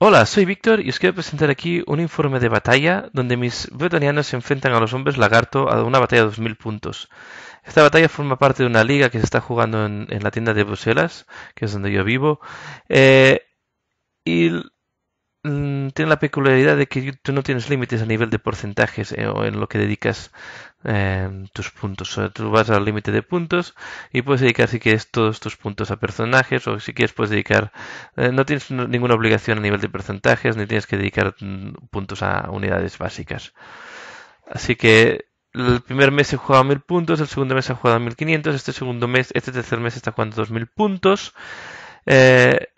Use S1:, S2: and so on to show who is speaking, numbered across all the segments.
S1: Hola, soy Víctor y os quiero presentar aquí un informe de batalla donde mis bretonianos se enfrentan a los hombres lagarto a una batalla de 2000 puntos. Esta batalla forma parte de una liga que se está jugando en, la tienda de Bruselas, que es donde yo vivo. Eh, y Mm, tiene la peculiaridad de que tú no tienes límites a nivel de porcentajes eh, o en lo que dedicas em, tus puntos. tú vas al límite de puntos y puedes dedicar si quieres todos tus puntos a personajes o si quieres puedes dedicar... Eh, no tienes ninguna obligación a nivel de porcentajes ni tienes que dedicar mm, puntos a unidades básicas. Así que el primer mes se jugaba 1000 puntos, el segundo mes se jugado 1500, este segundo mes, este tercer mes está jugando 2000 puntos. Eh,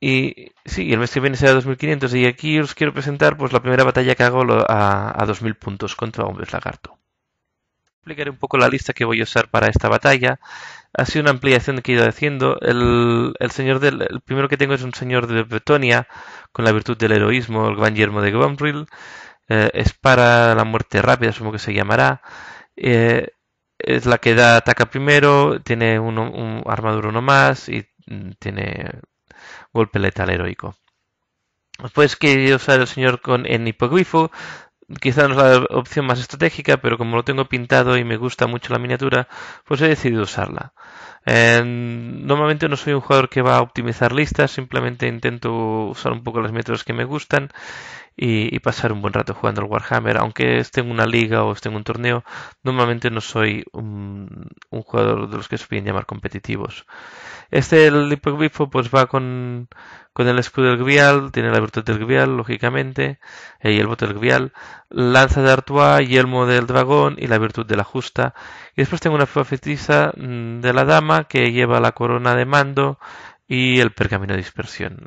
S1: y sí, el mes que viene será 2500 y aquí os quiero presentar pues la primera batalla que hago a, 2000 puntos contra hombres lagarto. Explicaré un poco la lista que voy a usar para esta batalla. Ha sido una ampliación que he ido haciendo. El, señor del, el primero que tengo es un señor de Bretonia con la virtud del heroísmo, el gran yermo de Gombril. Eh, es para la muerte rápida, supongo que se llamará. Eh, es la que da ataca primero, tiene un armadura uno más y mm, tiene golpe letal heroico. Después pues que usar el señor con en hipogrifo, quizá no es la opción más estratégica, pero como lo tengo pintado y me gusta mucho la miniatura, pues he decidido usarla. Eh, normalmente no soy un jugador que va a optimizar listas, simplemente intento usar un poco los métodos que me gustan y, pasar un buen rato jugando al Warhammer. Aunque esté en una liga o esté en un torneo, normalmente no soy un, jugador de los que se pueden llamar competitivos. Este, el hipogrifo, pues va con, el escudo del Grial, tiene la virtud del Grial, lógicamente, y el bote del Grial, lanza de Artois, yelmo del dragón y la virtud de la justa. Y después tengo una profetisa mm, de la dama que lleva la corona de mando y el pergamino de dispersión.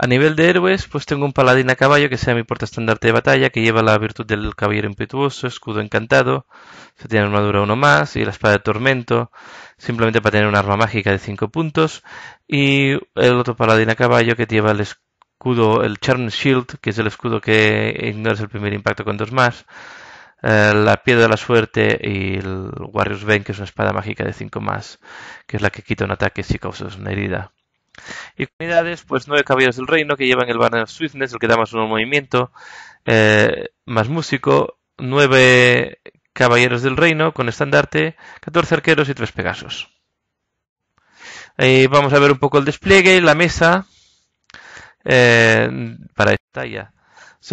S1: A nivel de héroes, pues tengo un paladín a caballo que sea mi estandarte de batalla, que lleva la virtud del caballero impetuoso, escudo encantado, se tiene armadura uno más y la espada de tormento, simplemente para tener un arma mágica de 5 puntos. Y el otro paladín a caballo que lleva el escudo, el Charm Shield, que es el escudo que ignora el primer impacto con dos más, eh, la piedra de la suerte y el Warrior's Bane, que es una espada mágica de cinco más, que es la que quita un ataque si causas una herida. Y unidades pues nueve caballeros del reino que llevan el banner Swiftness, el que da más movimiento, eh, más músico, nueve caballeros del reino con estandarte, 14 arqueros y tres pegasos. Eh, vamos a ver un poco el despliegue, la mesa eh, para esta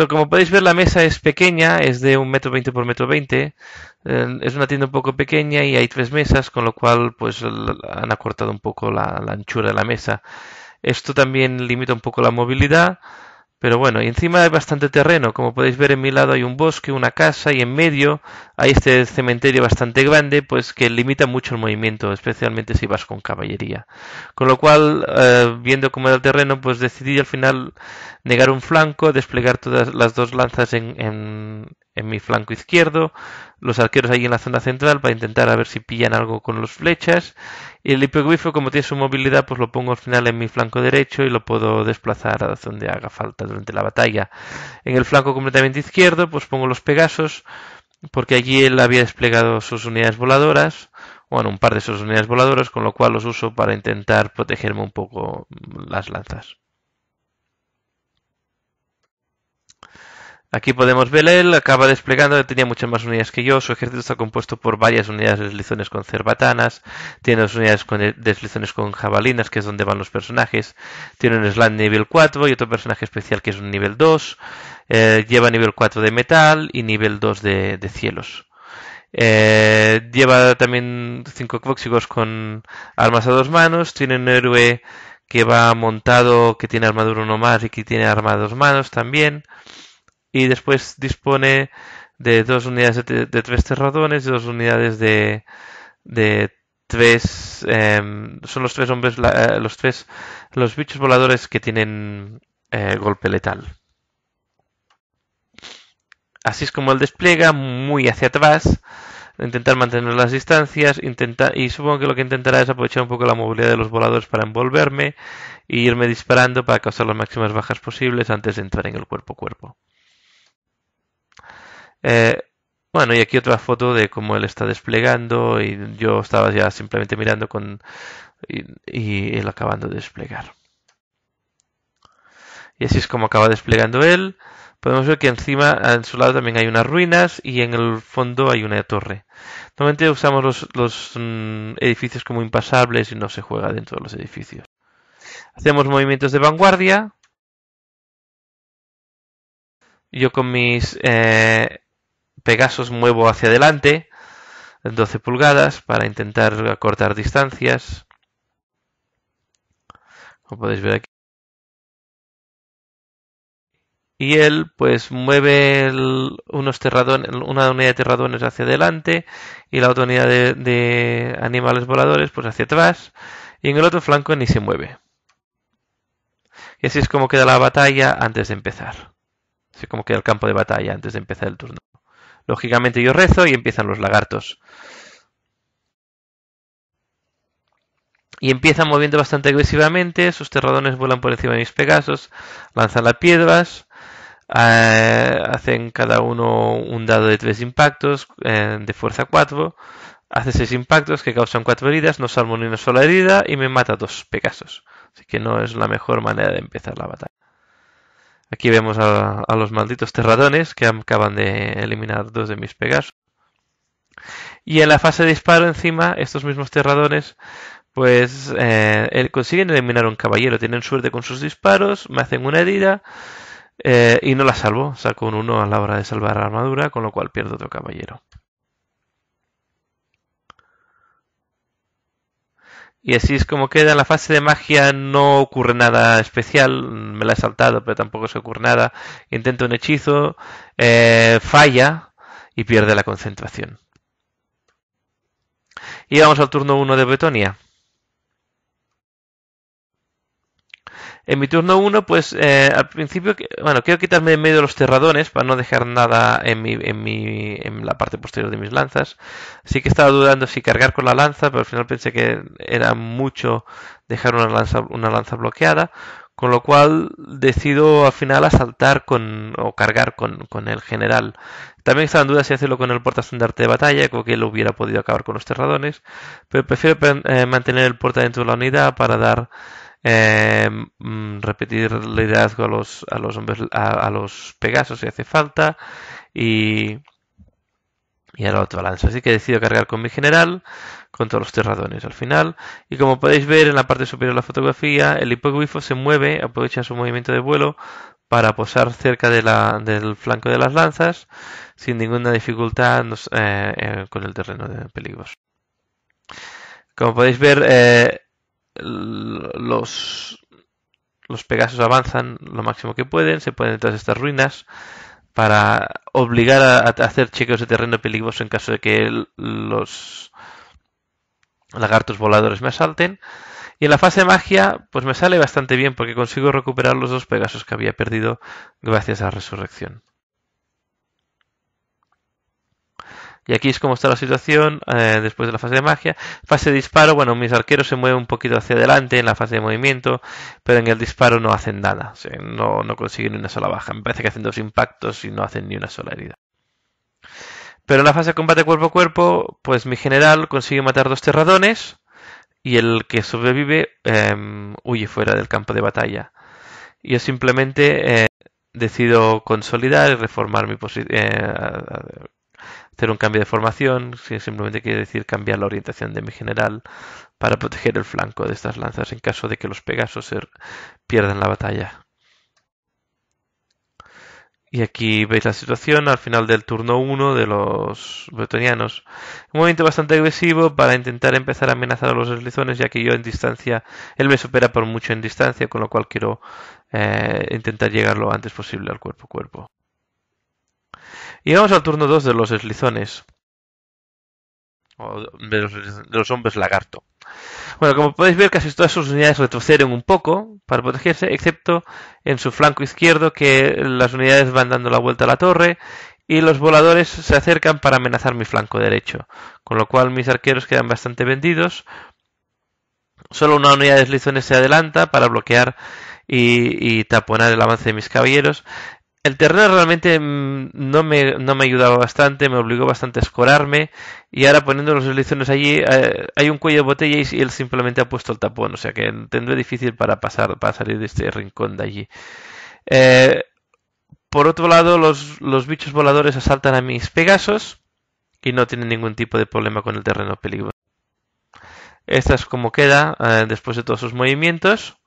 S1: como podéis ver, la mesa es pequeña, es de un metro veinte por metro veinte. Eh, es una tienda un poco pequeña y hay tres mesas, con lo cual pues han acortado un poco la anchura de la mesa. Esto también limita un poco la movilidad. Pero bueno, y encima hay bastante terreno. Como podéis ver, en mi lado hay un bosque, una casa y en medio hay este cementerio bastante grande, pues que limita mucho el movimiento, especialmente si vas con caballería. Con lo cual, eh, viendo cómo era el terreno, pues decidí al final negar un flanco, desplegar todas las dos lanzas en, en, en mi flanco izquierdo, los arqueros ahí en la zona central para intentar a ver si pillan algo con los flechas, y el hipogrifo como tiene su movilidad pues lo pongo al final en mi flanco derecho y lo puedo desplazar a donde haga falta durante la batalla. En el flanco completamente izquierdo pues pongo los pegasos, porque allí él había desplegado sus unidades voladoras, bueno, un par de sus unidades voladoras, con lo cual los uso para intentar protegerme un poco las lanzas. Aquí podemos ver él, acaba desplegando, tenía muchas más unidades que yo, su ejército está compuesto por varias unidades de deslizones con cerbatanas, tiene dos unidades de deslizones con jabalinas, que es donde van los personajes, tiene un slant nivel 4 y otro personaje especial que es un nivel 2, eh, lleva nivel 4 de metal y nivel 2 de, cielos. Eh, lleva también cinco cóxigos con armas a dos manos, tiene un héroe que va montado, que tiene armadura uno más y que tiene arma a dos manos también y después dispone de dos unidades de, tres terradones y dos unidades de, tres em, son los tres hombres eh, los tres los bichos voladores que tienen eh, golpe letal así es como él despliega muy hacia atrás intentar mantener las distancias y supongo que lo que intentará es aprovechar un poco la movilidad de los voladores para envolverme e irme disparando para causar las máximas bajas posibles antes de entrar en el cuerpo a cuerpo eh, bueno, y aquí otra foto de cómo él está desplegando y yo estaba ya simplemente mirando con y, él acabando de desplegar. Y así es como acaba desplegando él. Podemos ver que encima, en su lado también hay unas ruinas y en el fondo hay una torre. Normalmente usamos los, mm, edificios como impasables y no se juega dentro de los edificios. Hacemos movimientos de vanguardia. Yo con mis eh, Pegasos muevo hacia adelante, 12 pulgadas, para intentar acortar distancias. Como podéis ver aquí. Y él, pues, mueve unos una unidad de terradones hacia adelante y la otra unidad de, animales voladores, pues, hacia atrás. Y en el otro flanco ni se mueve. Y así es como queda la batalla antes de empezar. Así como queda el campo de batalla antes de empezar el turno. Lógicamente yo rezo y empiezan los lagartos. Y empiezan moviendo bastante agresivamente, sus terradones vuelan por encima de mis pegasos, lanzan las piedras, eh, hacen cada uno un dado de tres impactos eh, de fuerza 4, hace seis impactos que causan cuatro heridas, no salvo ni una sola herida y me mata dos pegasos. Así que no es la mejor manera de empezar la batalla. Aquí vemos a, los malditos terradones que acaban de eliminar dos de mis Pegasus. Y en la fase de disparo encima, estos mismos terradones pues eh, consiguen eliminar un caballero. Tienen suerte con sus disparos, me hacen una herida eh, y no la salvo. Saco un uno a la hora de salvar la armadura, con lo cual pierdo otro caballero. Y así es como queda. En la fase de magia no ocurre nada especial. Me la he saltado, pero tampoco se ocurre nada. Intenta un hechizo, eh, falla y pierde la concentración. Y vamos al turno 1 de Bretonia. En mi turno 1, pues eh, al principio, bueno, quiero quitarme en medio los terradones para no dejar nada en, mi, en, mi, en la parte posterior de mis lanzas. Así que estaba dudando si cargar con la lanza, pero al final pensé que era mucho dejar una lanza, una lanza bloqueada. Con lo cual decido al final asaltar con, o cargar con, el general. También estaba en duda si hacerlo con el portaestandarte de batalla, creo que él hubiera podido acabar con los terradones. pero prefiero eh, mantener el porta dentro de la unidad para dar Em, mm, ...repetir el liderazgo a los, a los hombres, a, los Pegasos si hace falta y, y a la otra lanza. Así que decido cargar con mi general ...con todos los terradones al final. Y como podéis ver en la parte superior de la fotografía, el hipogrifo se mueve, aprovecha su movimiento de vuelo para posar cerca del flanco de las lanzas sin ninguna dificultad eh, eh, con el terreno de peligros. Como podéis ver, eh, los, los Pegasos avanzan lo máximo que pueden, se pueden de estas ruinas para obligar a, hacer chequeos de terreno peligroso en caso de que los lagartos voladores me asalten. Y en la fase de magia, pues me sale bastante bien porque consigo recuperar los dos Pegasos que había perdido gracias a la resurrección. Y aquí es como está la situación eh, después de la fase de magia. Fase de disparo, bueno, mis arqueros se mueven un poquito hacia adelante en la fase de movimiento, pero en el disparo no hacen nada, no, no consiguen ni una sola baja. Me parece que hacen dos impactos y no hacen ni una sola herida. Pero en la fase de combate cuerpo a cuerpo, pues mi general consigue matar dos terradones y el que sobrevive em, huye fuera del campo de batalla. Yo simplemente eh, decido consolidar y reformar mi posición, eh, hacer un cambio de formación, simplemente quiere decir cambiar la orientación de mi general para proteger el flanco de estas lanzas en caso de que los Pegasos pierdan la batalla. Y aquí veis la situación al final del turno 1 de los bretonianos. Un movimiento bastante agresivo para intentar empezar a amenazar a los deslizones, ya que yo en distancia, él me supera por mucho en distancia, con lo cual quiero eh, intentar llegar lo antes posible al cuerpo a cuerpo. Y vamos al turno 2 de los deslizones O de los, hombres lagarto. Bueno, como podéis ver, casi todas sus unidades retroceden un poco para protegerse, excepto en su flanco izquierdo, que las unidades van dando la vuelta a la torre y los voladores se acercan para amenazar mi flanco derecho, con lo cual mis arqueros quedan bastante vendidos. Solo una unidad de deslizones se adelanta para bloquear y taponar el avance de mis caballeros, el terreno realmente mm, no me, ayudaba bastante, me obligó bastante a escorarme y ahora poniendo los elecciones allí eh, hay un cuello de botella y él simplemente ha puesto el tapón, o sea que tendré difícil para pasar, para salir de este rincón de allí. Eh, por otro lado, los, bichos voladores asaltan a mis Pegasos y no tienen ningún tipo de problema con el terreno peligroso. Esta es como queda eh, después de todos sus movimientos.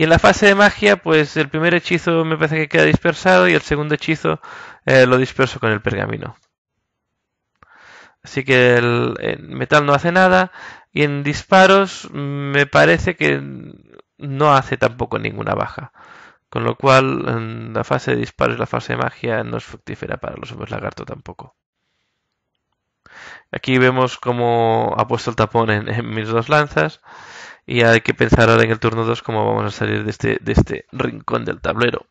S1: Y en la fase de magia, pues el primer hechizo me parece que queda dispersado y el segundo hechizo eh, lo disperso con el pergamino. Así que el, metal no hace nada. Y en disparos me parece que no hace tampoco ninguna baja. Con lo cual en la fase de disparos y la fase de magia no es fructífera para los hombres lagarto tampoco. Aquí vemos cómo ha puesto el tapón en mis dos lanzas. Y hay que pensar ahora en el turno 2 cómo vamos a salir de este, de este rincón del tablero.